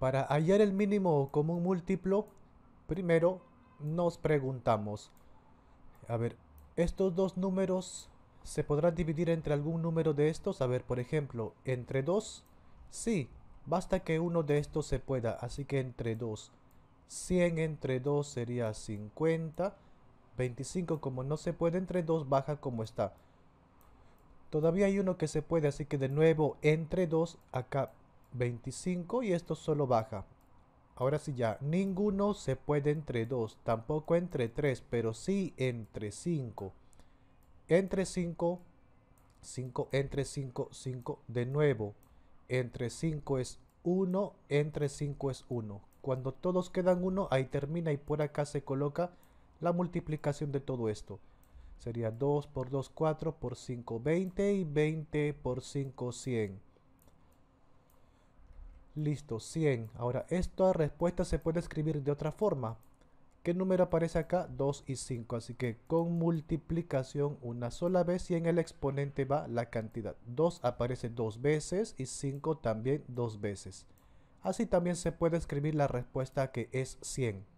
Para hallar el mínimo común múltiplo, primero nos preguntamos, a ver, estos dos números se podrán dividir entre algún número de estos, a ver, por ejemplo, entre 2, sí, basta que uno de estos se pueda, así que entre 2, 100 entre 2 sería 50, 25 como no se puede entre 2 baja como está. Todavía hay uno que se puede, así que de nuevo entre 2 acá 25 y esto solo baja. Ahora sí ya, ninguno se puede entre 2, tampoco entre 3, pero sí entre 5. Entre 5, 5, entre 5, 5, de nuevo. Entre 5 es 1, entre 5 es 1. Cuando todos quedan 1, ahí termina y por acá se coloca la multiplicación de todo esto. Sería 2 por 2, 4 por 5, 20 y 20 por 5, 100. Listo, 100. Ahora, esta respuesta se puede escribir de otra forma. ¿Qué número aparece acá? 2 y 5. Así que con multiplicación una sola vez y en el exponente va la cantidad. 2 aparece dos veces y 5 también dos veces. Así también se puede escribir la respuesta que es 100.